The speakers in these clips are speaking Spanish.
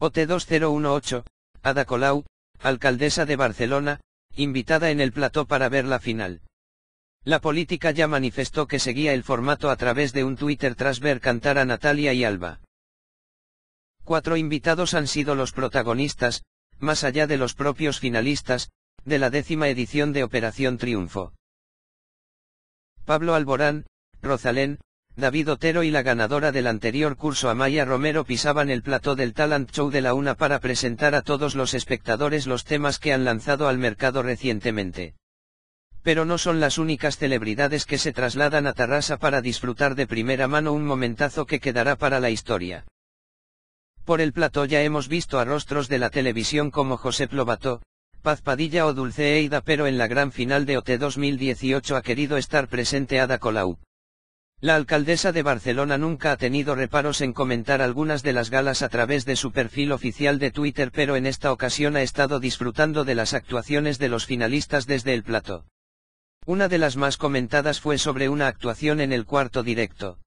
OT2018, Ada Colau, alcaldesa de Barcelona, invitada en el plató para ver la final. La política ya manifestó que seguía el formato a través de un Twitter tras ver cantar a Natalia y Alba. Cuatro invitados han sido los protagonistas, más allá de los propios finalistas, de la décima edición de Operación Triunfo. Pablo Alborán, Rosalén, David Otero y la ganadora del anterior curso Amaya Romero pisaban el plató del Talent Show de la UNA para presentar a todos los espectadores los temas que han lanzado al mercado recientemente. Pero no son las únicas celebridades que se trasladan a Tarrasa para disfrutar de primera mano un momentazo que quedará para la historia. Por el plató ya hemos visto a rostros de la televisión como José Plobato, Paz Padilla o Dulce Eida pero en la gran final de OT 2018 ha querido estar presente Ada Colau. La alcaldesa de Barcelona nunca ha tenido reparos en comentar algunas de las galas a través de su perfil oficial de Twitter pero en esta ocasión ha estado disfrutando de las actuaciones de los finalistas desde el plato. Una de las más comentadas fue sobre una actuación en el cuarto directo.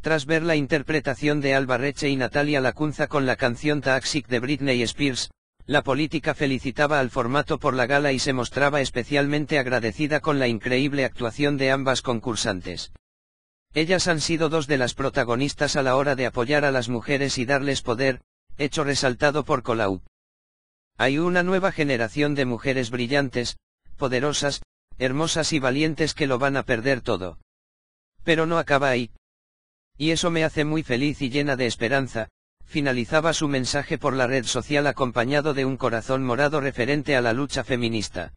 Tras ver la interpretación de Alba Reche y Natalia Lacunza con la canción Taxic de Britney Spears, la política felicitaba al formato por la gala y se mostraba especialmente agradecida con la increíble actuación de ambas concursantes. Ellas han sido dos de las protagonistas a la hora de apoyar a las mujeres y darles poder, hecho resaltado por Colau. Hay una nueva generación de mujeres brillantes, poderosas, hermosas y valientes que lo van a perder todo. Pero no acaba ahí. Y eso me hace muy feliz y llena de esperanza, finalizaba su mensaje por la red social acompañado de un corazón morado referente a la lucha feminista.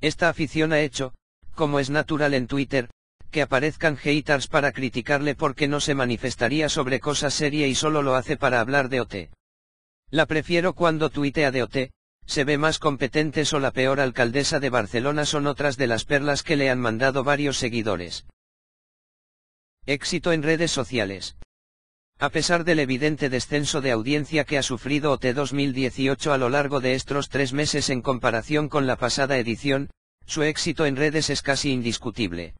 Esta afición ha hecho, como es natural en Twitter, que aparezcan haters para criticarle porque no se manifestaría sobre cosas serias y solo lo hace para hablar de OT. La prefiero cuando tuitea de OT, se ve más competentes o la peor alcaldesa de Barcelona son otras de las perlas que le han mandado varios seguidores. Éxito en redes sociales. A pesar del evidente descenso de audiencia que ha sufrido OT 2018 a lo largo de estos tres meses en comparación con la pasada edición, su éxito en redes es casi indiscutible.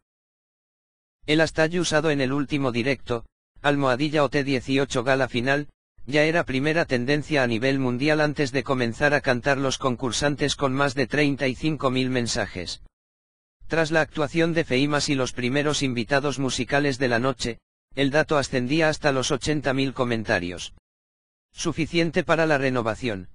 El hashtag usado en el último directo, Almohadilla OT 18 Gala Final, ya era primera tendencia a nivel mundial antes de comenzar a cantar los concursantes con más de 35.000 mensajes. Tras la actuación de Feimas y los primeros invitados musicales de la noche, el dato ascendía hasta los 80.000 comentarios. Suficiente para la renovación.